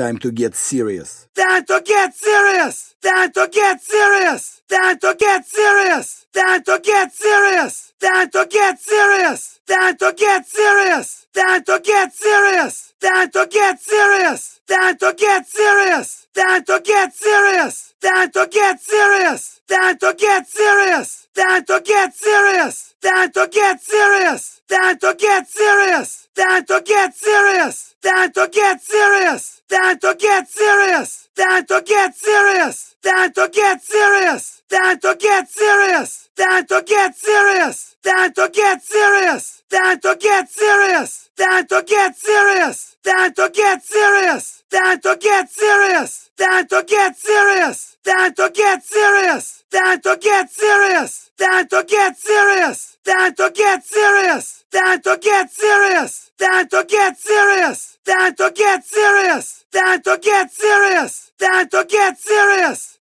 Time to get serious. Time to get serious! Time to get serious! Time to get serious! Time to get serious! Time to get serious! Time to get serious! Time to get serious! Time to get serious! Time to get serious! Time to get serious! Time to get serious! Time to get serious! Time to get serious! Time to get serious! Time to get serious! Time to get serious! Time to get serious! Time to get serious! Time to get serious! Time to get serious! Time to get serious! Time to get serious! Time to get serious! Time to get serious! Time to get serious! Time to get serious! Time to get serious! Time to get serious! Time to get serious! Time to get serious! Time to get serious! Time to get serious! Time to get serious! Time to get serious! Time to get serious! Time to get serious! Time to get serious!